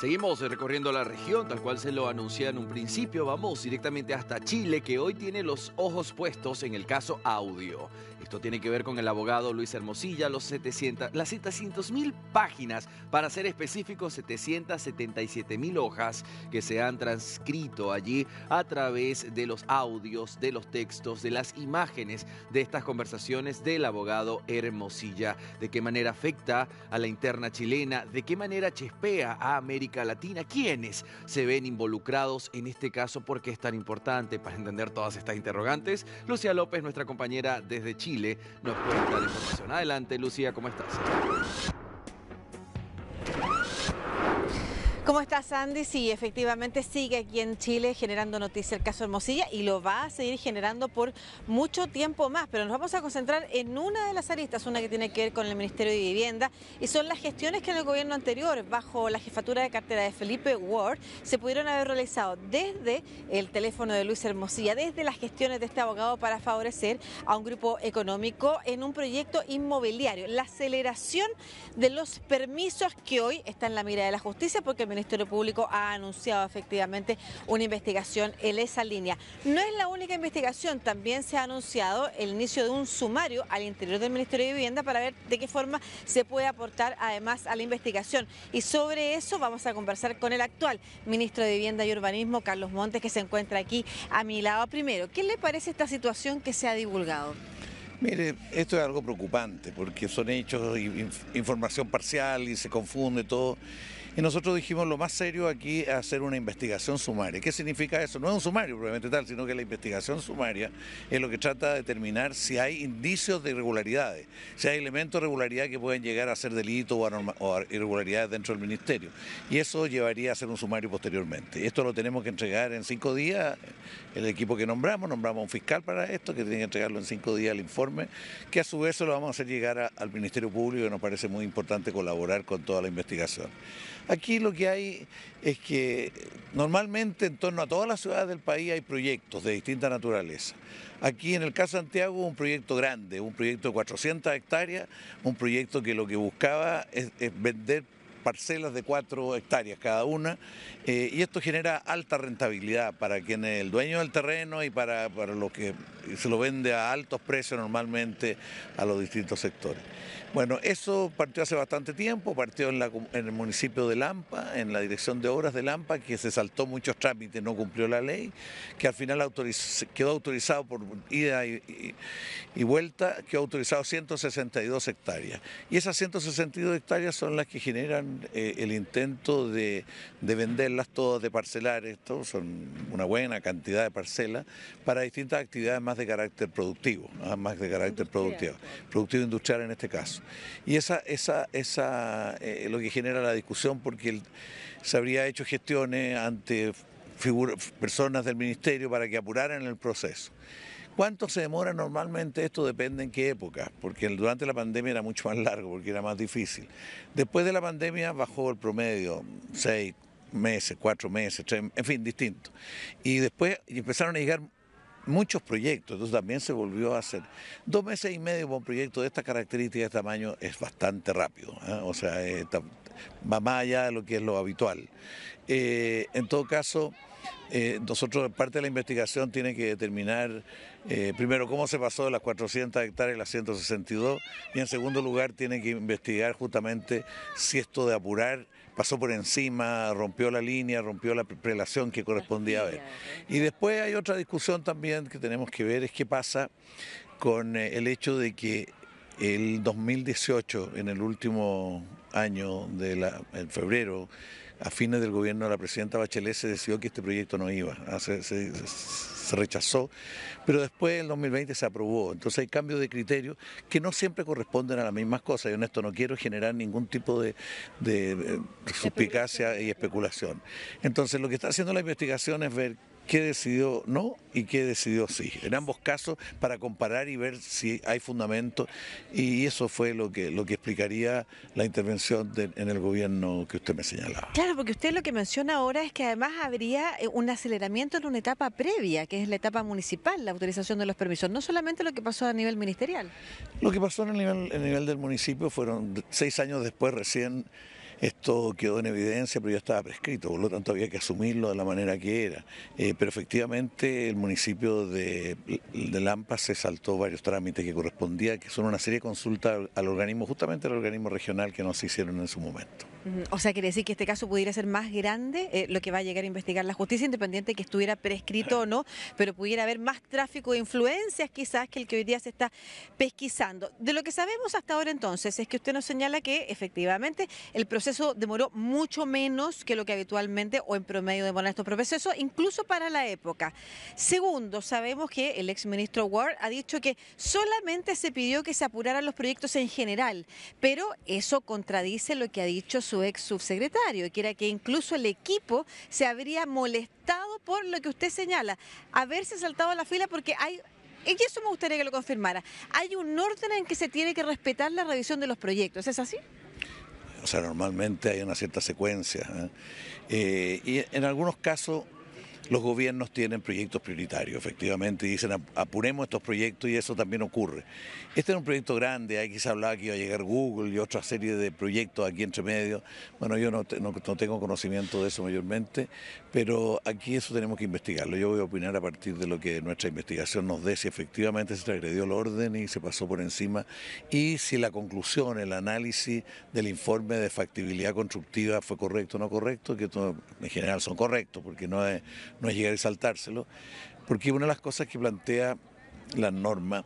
Seguimos eh, recorriendo la región, tal cual se lo anuncié en un principio. Vamos directamente hasta Chile, que hoy tiene los ojos puestos en el caso audio. Esto tiene que ver con el abogado Luis Hermosilla, los 700, las 700 mil páginas, para ser específicos, 777 mil hojas que se han transcrito allí a través de los audios, de los textos, de las imágenes de estas conversaciones del abogado Hermosilla. De qué manera afecta a la interna chilena, de qué manera chespea a América Latina, quiénes se ven involucrados en este caso, por qué es tan importante para entender todas estas interrogantes. Lucía López, nuestra compañera desde Chile, nos cuenta la información. Adelante, Lucía, ¿cómo estás? ¿Cómo estás, Andy? Sí, efectivamente sigue aquí en Chile generando noticia el caso Hermosilla y lo va a seguir generando por mucho tiempo más, pero nos vamos a concentrar en una de las aristas, una que tiene que ver con el Ministerio de Vivienda, y son las gestiones que en el gobierno anterior, bajo la jefatura de cartera de Felipe Ward, se pudieron haber realizado desde el teléfono de Luis Hermosilla, desde las gestiones de este abogado para favorecer a un grupo económico en un proyecto inmobiliario, la aceleración de los permisos que hoy está en la mira de la justicia, porque me Ministerio Público ha anunciado efectivamente una investigación en esa línea. No es la única investigación, también se ha anunciado el inicio de un sumario al interior del Ministerio de Vivienda para ver de qué forma se puede aportar además a la investigación. Y sobre eso vamos a conversar con el actual Ministro de Vivienda y Urbanismo, Carlos Montes, que se encuentra aquí a mi lado primero. ¿Qué le parece esta situación que se ha divulgado? Mire, esto es algo preocupante porque son hechos, información parcial y se confunde todo. Y nosotros dijimos lo más serio aquí es hacer una investigación sumaria. ¿Qué significa eso? No es un sumario probablemente tal, sino que la investigación sumaria es lo que trata de determinar si hay indicios de irregularidades, si hay elementos de irregularidad que pueden llegar a ser delitos o, irregularidades dentro del ministerio. Y eso llevaría a hacer un sumario posteriormente. Esto lo tenemos que entregar en cinco días. El equipo que nombramos, nombramos a un fiscal para esto, que tiene que entregarlo en cinco días el informe, que a su vez se lo vamos a hacer llegar al Ministerio Público, que nos parece muy importante colaborar con toda la investigación. Aquí lo que hay es que normalmente en torno a todas las ciudades del país hay proyectos de distinta naturaleza. Aquí en el caso Santiago un proyecto grande, un proyecto de 400 hectáreas, un proyecto que lo que buscaba es, es vender parcelas de 4 hectáreas cada una eh, y esto genera alta rentabilidad para quien es el dueño del terreno y para, para los que se lo vende a altos precios normalmente a los distintos sectores. Bueno, eso partió hace bastante tiempo, partió en, el municipio de Lampa, en la dirección de obras de Lampa, que se saltó muchos trámites, no cumplió la ley, que al final quedó autorizado por ida y, vuelta, quedó autorizado 162 hectáreas. Y esas 162 hectáreas son las que generan eh, el intento de, de vender hacerlas todas de parcelar, esto son una buena cantidad de parcelas, para distintas actividades más de carácter productivo, más de carácter productivo, productivo industrial en este caso. Y esa, esa, esa eh, lo que genera la discusión porque se habría hecho gestiones ante figuras personas del ministerio para que apuraran el proceso. ¿Cuánto se demora normalmente? Esto depende en qué época, porque durante la pandemia era mucho más largo, porque era más difícil. Después de la pandemia bajó el promedio, 6, meses, cuatro meses, tres, en fin, distinto. Y después empezaron a llegar muchos proyectos, entonces también se volvió a hacer. Dos meses y medio para un proyecto de esta característica, de este tamaño, es bastante rápido, ¿eh? o sea, eh, va más allá de lo que es lo habitual. Eh, en todo caso, nosotros parte de la investigación tiene que determinar, primero, cómo se pasó de las 400 hectáreas a las 162 y en segundo lugar tiene que investigar justamente si esto de apurar pasó por encima, rompió la línea, rompió la prelación que correspondía a ver. ¿eh? Y después hay otra discusión también que tenemos que ver, es qué pasa con eh, el hecho de que el 2018, en el último año, de en febrero, a fines del gobierno de la presidenta Bachelet se decidió que este proyecto no iba, ah, se, rechazó, pero después en 2020 se aprobó. Entonces hay cambios de criterio que no siempre corresponden a las mismas cosas. y en esto no quiero generar ningún tipo de eh, suspicacia y especulación. Entonces lo que está haciendo la investigación es ver qué decidió no y qué decidió sí. En ambos casos, para comparar y ver si hay fundamento, y eso fue lo que, lo que explicaría la intervención en el gobierno que usted me señalaba. Claro, porque usted lo que menciona ahora es que además habría eh, un aceleramiento en una etapa previa, que es la etapa municipal, la autorización de los permisos, no solamente lo que pasó a nivel ministerial. Lo que pasó en nivel, a nivel del municipio fueron seis años después recién esto quedó en evidencia, pero ya estaba prescrito, por lo tanto había que asumirlo de la manera que era. Eh, pero efectivamente el municipio de, Lampa se saltó varios trámites que correspondía, que son una serie de consultas al, organismo, justamente al organismo regional que no se hicieron en su momento. O sea, quiere decir que este caso pudiera ser más grande, eh, lo que va a llegar a investigar la justicia independiente que estuviera prescrito o no, pero pudiera haber más tráfico de influencias quizás que el que hoy día se está pesquisando. De lo que sabemos hasta ahora entonces es que usted nos señala que efectivamente el proceso eso demoró mucho menos que lo que habitualmente o en promedio demoran estos procesos, incluso para la época. Segundo, sabemos que el exministro Ward ha dicho que solamente se pidió que se apuraran los proyectos en general, pero eso contradice lo que ha dicho su ex subsecretario, que era que incluso el equipo se habría molestado por lo que usted señala, haberse saltado a la fila porque hay y eso me gustaría que lo confirmara. Hay un orden en que se tiene que respetar la revisión de los proyectos, ¿es así? O sea, normalmente hay una cierta secuencia. ¿eh? Eh, y en algunos casos los gobiernos tienen proyectos prioritarios, efectivamente, y dicen apuremos estos proyectos y eso también ocurre. Este era un proyecto grande, hay que se hablaba que iba a llegar Google y otra serie de proyectos aquí entre medio. Bueno, yo no, tengo conocimiento de eso mayormente, pero aquí eso tenemos que investigarlo. Yo voy a opinar a partir de lo que nuestra investigación nos dé, si efectivamente se transgredió el orden y se pasó por encima, y si la conclusión, el análisis del informe de factibilidad constructiva fue correcto o no correcto, que en general son correctos, porque no es no es llegar a saltárselo, porque una de las cosas que plantea la norma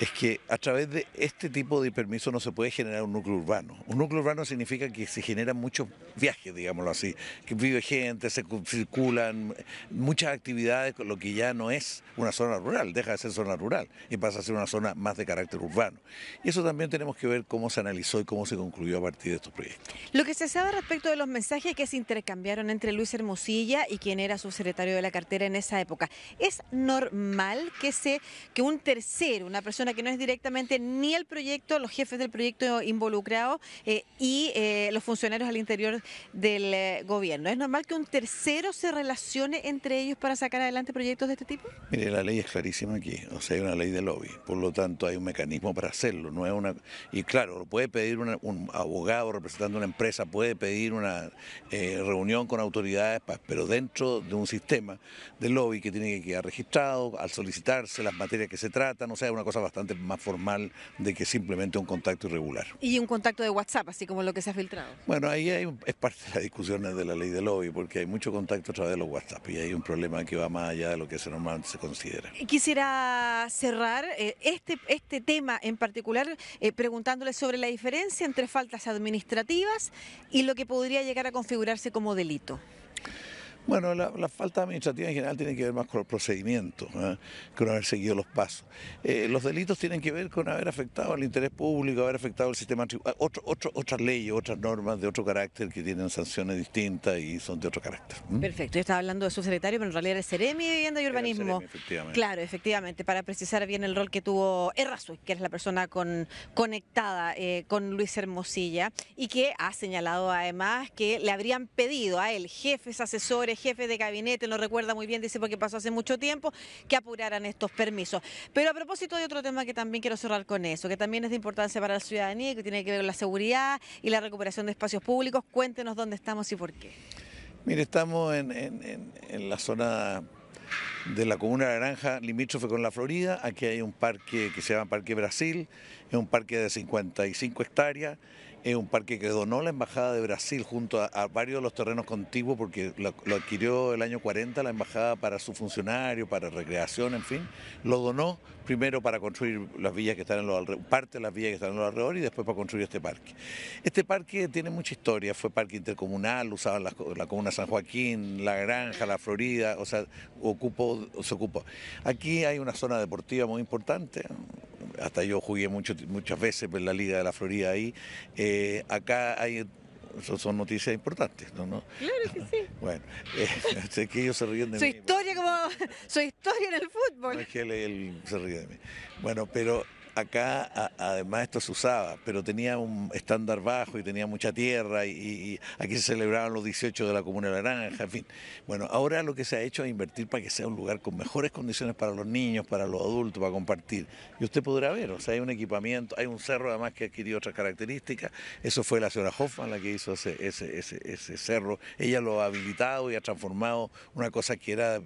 es que a través de este tipo de permiso no se puede generar un núcleo urbano. Un núcleo urbano significa que se generan muchos viajes, digámoslo así, que vive gente, se circulan muchas actividades, lo que ya no es una zona rural, deja de ser zona rural y pasa a ser una zona más de carácter urbano. Y eso también tenemos que ver cómo se analizó y cómo se concluyó a partir de estos proyectos. Lo que se sabe respecto de los mensajes que se intercambiaron entre Luis Hermosilla y quien era subsecretario de la cartera en esa época, ¿es normal que se un tercero, una persona que no es directamente ni el proyecto, los jefes del proyecto involucrados eh, y eh, los funcionarios al interior del eh, gobierno. ¿Es normal que un tercero se relacione entre ellos para sacar adelante proyectos de este tipo? Mire, la ley es clarísima aquí, o sea, hay una ley de lobby, por lo tanto hay un mecanismo para hacerlo, no es una y claro, lo puede pedir un abogado representando una empresa, puede pedir una reunión con autoridades, pero dentro de un sistema de lobby que tiene que quedar registrado, al solicitarse las materias que se trata o sea, una cosa bastante más formal de que simplemente un contacto irregular. Y un contacto de WhatsApp, así como lo que se ha filtrado. Bueno, ahí hay, es parte de las discusiones de la ley de lobby, porque hay mucho contacto a través de los WhatsApp y hay un problema que va más allá de lo que se normalmente se considera. Quisiera cerrar eh, este, este tema en particular eh, preguntándole sobre la diferencia entre faltas administrativas y lo que podría llegar a configurarse como delito. Bueno, la, falta administrativa en general tiene que ver más con el procedimiento, con ¿eh? haber seguido los pasos. Eh, los delitos tienen que ver con haber afectado al interés público, haber afectado al sistema ah, otro, otras leyes, otras normas de otro carácter que tienen sanciones distintas y son de otro carácter. Perfecto, yo estaba hablando de su secretario, pero en realidad era el Seremi Vivienda y Urbanismo. Claro, efectivamente, para precisar bien el rol que tuvo Errasuy, que es la persona con, conectada eh, con Luis Hermosilla, y que ha señalado además que le habrían pedido a él jefes, asesores, Jefe de gabinete, lo recuerda muy bien, dice porque pasó hace mucho tiempo, que apuraran estos permisos. Pero a propósito de otro tema que también quiero cerrar con eso, que también es de importancia para la ciudadanía, que tiene que ver con la seguridad y la recuperación de espacios públicos, cuéntenos dónde estamos y por qué. Mire, estamos en, la zona de la comuna de Granja, limítrofe con la Florida. Aquí hay un parque que se llama Parque Brasil, es un parque de 55 hectáreas es un parque que donó la Embajada de Brasil junto a, varios de los terrenos contiguos porque lo, adquirió el año 40 la Embajada para su funcionario, para recreación, en fin. Lo donó primero para construir las villas que están en los alrededores, parte de las villas que están en y después para construir este parque. Este parque tiene mucha historia, fue parque intercomunal, usaban la, comuna San Joaquín, La Granja, La Florida, o sea, ocupó, se ocupó. Aquí hay una zona deportiva muy importante, hasta yo jugué muchas veces en pues, la Liga de la Florida ahí. Eh, acá hay son, noticias importantes, ¿no? Claro que sí. Bueno, eh, sé que ellos se ríen de mí. su Historia como, su historia en el fútbol. que se ríe de mí. Bueno, pero acá además esto se usaba, pero tenía un estándar bajo y tenía mucha tierra y, aquí se celebraban los 18 de la Comuna de la Naranja, en fin. Bueno, ahora lo que se ha hecho es invertir para que sea un lugar con mejores condiciones para los niños, para los adultos, para compartir. Y usted podrá ver, o sea, hay un equipamiento, hay un cerro además que adquirió otras características. Eso fue la señora Hoffman la que hizo ese, ese, ese, cerro. Ella lo ha habilitado y ha transformado una cosa que era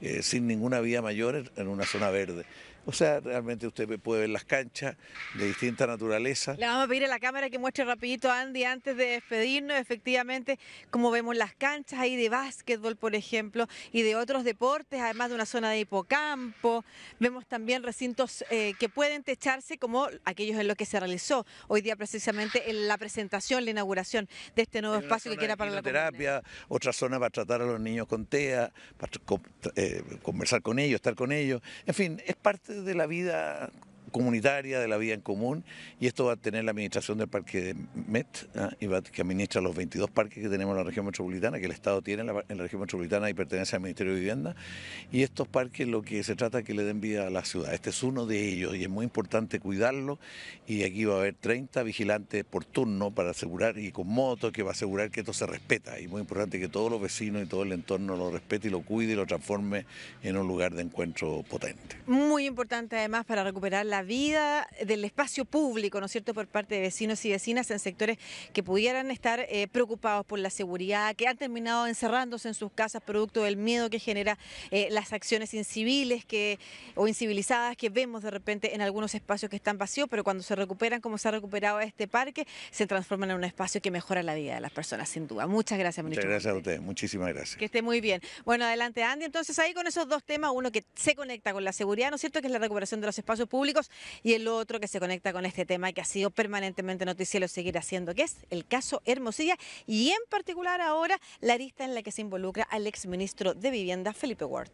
eh, sin ninguna vía mayor en una zona verde. O sea, realmente usted puede ver las canchas de distinta naturaleza. Le vamos a pedir a la cámara que muestre rapidito a Andy antes de despedirnos, efectivamente, como vemos las canchas ahí de básquetbol, por ejemplo, y de otros deportes, además de una zona de hipocampo. Vemos también recintos eh, que pueden techarse como aquellos en los que se realizó hoy día precisamente la presentación, la inauguración de este nuevo espacio que quiera para la terapia, otra zona para tratar a los niños con TEA, para eh, conversar con ellos, estar con ellos. En fin, es parte de la vida comunitaria, de la vida en común, y esto va a tener la administración del parque de MET, ¿ah? y que administra los 22 parques que tenemos en la región metropolitana, que el Estado tiene en la, región metropolitana y pertenece al Ministerio de Vivienda, y estos parques lo que se trata es que le den vida a la ciudad. Este es uno de ellos y es muy importante cuidarlo, y aquí va a haber 30 vigilantes por turno para asegurar, y con motos, que va a asegurar que esto se respeta, y muy importante que todos los vecinos y todo el entorno lo respete y lo cuide y lo transforme en un lugar de encuentro potente. Muy importante además para recuperar la vida del espacio público, ¿no es cierto?, por parte de vecinos y vecinas en sectores que pudieran estar eh, preocupados por la seguridad, que han terminado encerrándose en sus casas producto del miedo que genera eh, las acciones inciviles que, o incivilizadas que vemos de repente en algunos espacios que están vacíos, pero cuando se recuperan como se ha recuperado este parque, se transforman en un espacio que mejora la vida de las personas, sin duda. Muchas gracias, ministro. Muchas gracias a ustedes, muchísimas gracias. Que esté muy bien. Bueno, adelante, Andy. Entonces ahí con esos dos temas, uno que se conecta con la seguridad, ¿no es cierto?, que es la recuperación de los espacios públicos y el otro que se conecta con este tema que ha sido permanentemente noticiero seguirá haciendo, que es el caso Hermosilla y en particular ahora la lista en la que se involucra al exministro de Vivienda, Felipe Ward.